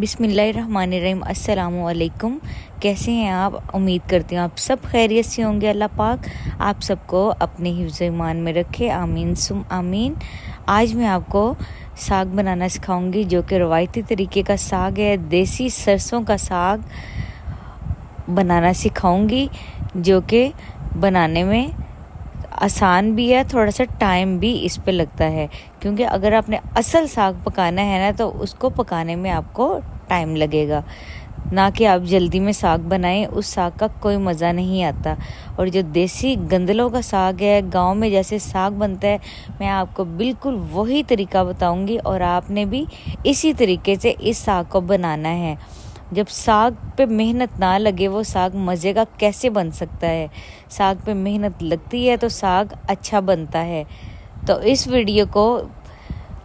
बिसमीम अल्लाम कैसे हैं आप उम्मीद करती हूँ आप सब खैरियत से होंगे अल्लाह पाक आप सबको अपने हिफ्ज़ ईमान में रखे आमीन सुम आमीन आज मैं आपको साग बनाना सिखाऊंगी जो कि रवायती तरीके का साग है देसी सरसों का साग बनाना सिखाऊंगी जो कि बनाने में आसान भी है थोड़ा सा टाइम भी इस पर लगता है क्योंकि अगर आपने असल साग पकाना है ना तो उसको पकाने में आपको टाइम लगेगा ना कि आप जल्दी में साग बनाएं उस साग का कोई मज़ा नहीं आता और जो देसी गंदलों का साग है गांव में जैसे साग बनता है मैं आपको बिल्कुल वही तरीका बताऊंगी और आपने भी इसी तरीके से इस साग को बनाना है जब साग पे मेहनत ना लगे वो साग मज़े का कैसे बन सकता है साग पे मेहनत लगती है तो साग अच्छा बनता है तो इस वीडियो को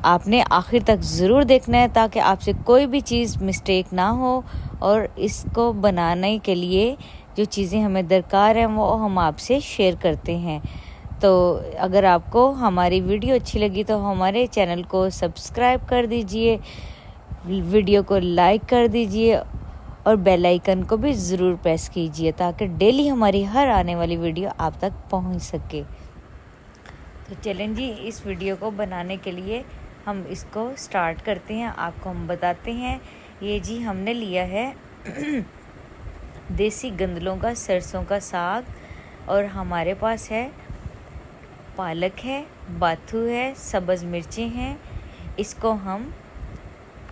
आपने आखिर तक ज़रूर देखना है ताकि आपसे कोई भी चीज़ मिस्टेक ना हो और इसको बनाने के लिए जो चीज़ें हमें दरकार हैं वो हम आपसे शेयर करते हैं तो अगर आपको हमारी वीडियो अच्छी लगी तो हमारे चैनल को सब्सक्राइब कर दीजिए वीडियो को लाइक कर दीजिए और बेल आइकन को भी ज़रूर प्रेस कीजिए ताकि डेली हमारी हर आने वाली वीडियो आप तक पहुंच सके तो चलें जी इस वीडियो को बनाने के लिए हम इसको स्टार्ट करते हैं आपको हम बताते हैं ये जी हमने लिया है देसी गंदलों का सरसों का साग और हमारे पास है पालक है बाथू है सब्ज़ मिर्चें हैं इसको हम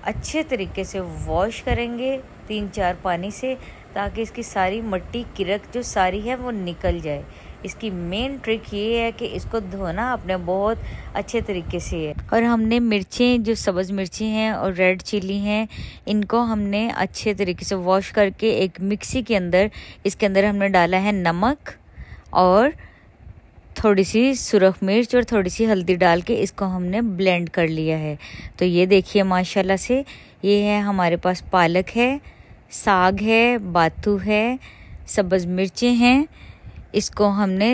अच्छे तरीके से वॉश करेंगे तीन चार पानी से ताकि इसकी सारी मट्टी किरक जो सारी है वो निकल जाए इसकी मेन ट्रिक ये है कि इसको धोना आपने बहुत अच्छे तरीके से है और हमने मिर्चें जो सब्ज़ मिर्ची हैं और रेड चिली हैं इनको हमने अच्छे तरीके से वॉश करके एक मिक्सी के अंदर इसके अंदर हमने डाला है नमक और थोड़ी सी सुरख मिर्च और थोड़ी सी हल्दी डाल के इसको हमने ब्लेंड कर लिया है तो ये देखिए माशाल्लाह से ये है हमारे पास पालक है साग है बाथू है सब्ज़ मिर्चें हैं इसको हमने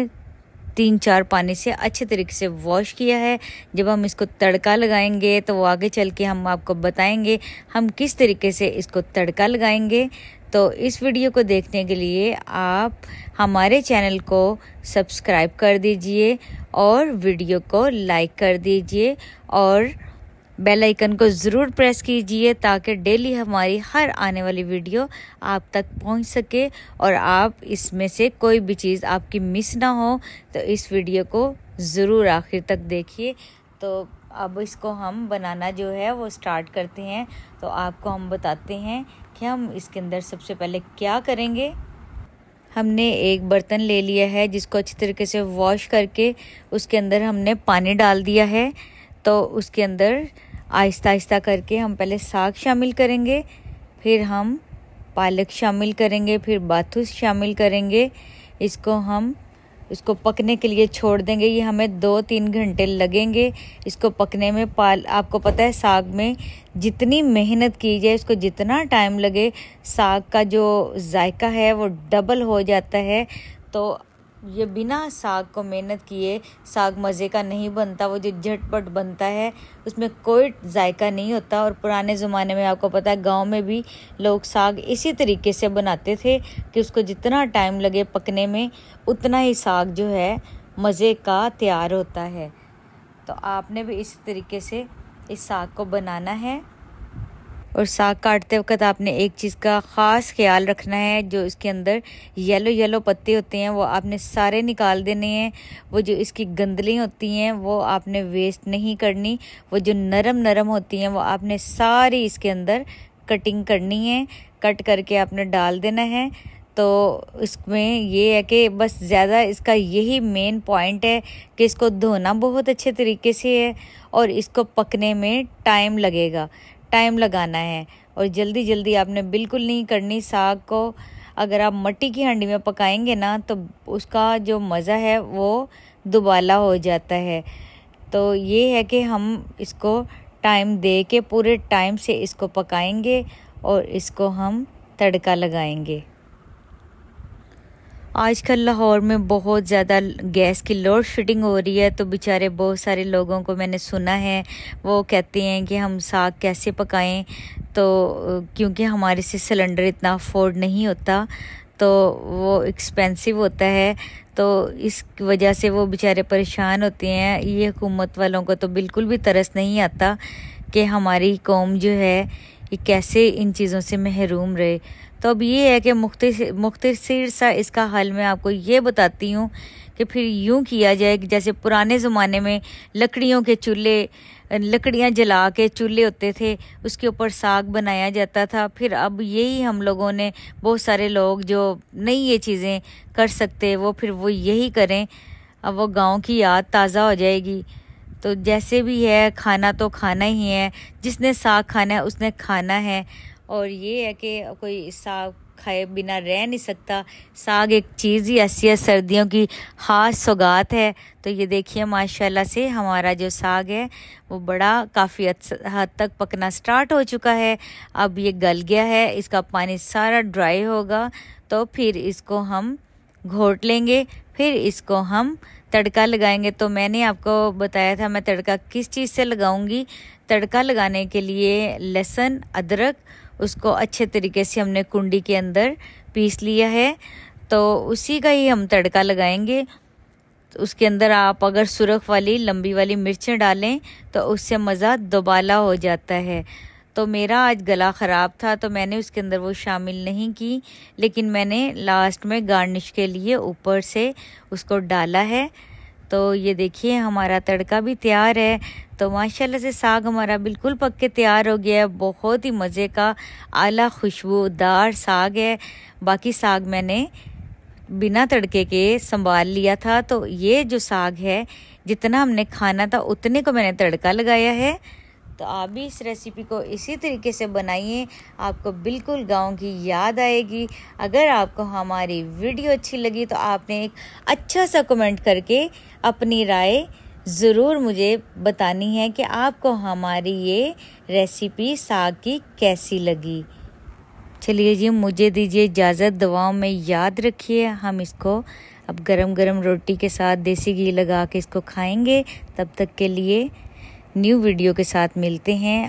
तीन चार पानी से अच्छे तरीके से वॉश किया है जब हम इसको तड़का लगाएंगे तो वो आगे चल के हम आपको बताएंगे हम किस तरीके से इसको तड़का लगाएंगे तो इस वीडियो को देखने के लिए आप हमारे चैनल को सब्सक्राइब कर दीजिए और वीडियो को लाइक कर दीजिए और बेल आइकन को ज़रूर प्रेस कीजिए ताकि डेली हमारी हर आने वाली वीडियो आप तक पहुंच सके और आप इसमें से कोई भी चीज़ आपकी मिस ना हो तो इस वीडियो को ज़रूर आखिर तक देखिए तो अब इसको हम बनाना जो है वो स्टार्ट करते हैं तो आपको हम बताते हैं कि हम इसके अंदर सबसे पहले क्या करेंगे हमने एक बर्तन ले लिया है जिसको अच्छी तरीके से वॉश करके उसके अंदर हमने पानी डाल दिया है तो उसके अंदर आहिस्ता आहिस्ता करके हम पहले साग शामिल करेंगे फिर हम पालक शामिल करेंगे फिर बाथूस शामिल करेंगे इसको हम इसको पकने के लिए छोड़ देंगे ये हमें दो तीन घंटे लगेंगे इसको पकने में पाल आपको पता है साग में जितनी मेहनत की जाए इसको जितना टाइम लगे साग का जो जायका है वो डबल हो जाता है तो ये बिना साग को मेहनत किए साग मज़े का नहीं बनता वो जो झटपट बनता है उसमें कोई जायका नहीं होता और पुराने ज़माने में आपको पता है गांव में भी लोग साग इसी तरीके से बनाते थे कि उसको जितना टाइम लगे पकने में उतना ही साग जो है मज़े का तैयार होता है तो आपने भी इस तरीके से इस साग को बनाना है और साग काटते वक्त आपने एक चीज़ का ख़ास ख्याल रखना है जो इसके अंदर येलो येलो पत्ते होते हैं वो आपने सारे निकाल देने हैं वो जो इसकी गंदली होती हैं वो आपने वेस्ट नहीं करनी वो जो नरम नरम होती हैं वो आपने सारी इसके अंदर कटिंग करनी है कट करके आपने डाल देना है तो इसमें ये है कि बस ज़्यादा इसका यही मेन पॉइंट है कि इसको धोना बहुत अच्छे तरीके से है और इसको पकने में टाइम लगेगा टाइम लगाना है और जल्दी जल्दी आपने बिल्कुल नहीं करनी साग को अगर आप मट्टी की हांडी में पकाएंगे ना तो उसका जो मज़ा है वो दुबाला हो जाता है तो ये है कि हम इसको टाइम दे के पूरे टाइम से इसको पकाएंगे और इसको हम तड़का लगाएंगे आजकल लाहौर में बहुत ज़्यादा गैस की लोड शेडिंग हो रही है तो बेचारे बहुत सारे लोगों को मैंने सुना है वो कहते हैं कि हम साग कैसे पकाएं तो क्योंकि हमारे से सिलेंडर इतना अफोर्ड नहीं होता तो वो एक्सपेंसिव होता है तो इस वजह से वो बेचारे परेशान होते हैं ये हुकूमत वालों को तो बिल्कुल भी तरस नहीं आता कि हमारी कौम जो है ये कैसे इन चीज़ों से महरूम रहे तो अब ये है कि मुख्तर मुख्तर सा इसका हल मैं आपको ये बताती हूँ कि फिर यूँ किया जाए कि जैसे पुराने ज़माने में लकड़ियों के चूल्हे लकड़ियाँ जला के चूल्हे होते थे उसके ऊपर साग बनाया जाता था फिर अब यही हम लोगों ने बहुत सारे लोग जो नई ये चीज़ें कर सकते वो फिर वो यही करें अब वो गांव की याद ताज़ा हो जाएगी तो जैसे भी है खाना तो खाना ही है जिसने साग खाना है उसने खाना है और ये है कि कोई साग खाए बिना रह नहीं सकता साग एक चीज़ ही ऐसी है सर्दियों की खास सौगात है तो ये देखिए माशाल्लाह से हमारा जो साग है वो बड़ा काफ़ी हद तक पकना स्टार्ट हो चुका है अब ये गल गया है इसका पानी सारा ड्राई होगा तो फिर इसको हम घोट लेंगे फिर इसको हम तड़का लगाएंगे तो मैंने आपको बताया था मैं तड़का किस चीज़ से लगाऊंगी तड़का लगाने के लिए लहसुन अदरक उसको अच्छे तरीके से हमने कुंडी के अंदर पीस लिया है तो उसी का ही हम तड़का लगाएंगे तो उसके अंदर आप अगर सुरख वाली लंबी वाली मिर्चें डालें तो उससे मज़ा दोबाला हो जाता है तो मेरा आज गला ख़राब था तो मैंने उसके अंदर वो शामिल नहीं की लेकिन मैंने लास्ट में गार्निश के लिए ऊपर से उसको डाला है तो ये देखिए हमारा तड़का भी तैयार है तो माशाल्लाह से साग हमारा बिल्कुल पक के तैयार हो गया है बहुत ही मज़े का आला खुशबूदार साग है बाकी साग मैंने बिना तड़के के संभाल लिया था तो ये जो साग है जितना हमने खाना था उतने को मैंने तड़का लगाया है तो आप भी इस रेसिपी को इसी तरीके से बनाइए आपको बिल्कुल गाँव की याद आएगी अगर आपको हमारी वीडियो अच्छी लगी तो आपने एक अच्छा सा कमेंट करके अपनी राय ज़रूर मुझे बतानी है कि आपको हमारी ये रेसिपी साग की कैसी लगी चलिए जी मुझे दीजिए इजाज़त दवाओं में याद रखिए हम इसको अब गरम गरम रोटी के साथ देसी घी लगा के इसको खाएंगे तब तक के लिए न्यू वीडियो के साथ मिलते हैं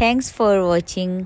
थैंक्स फॉर वॉचिंग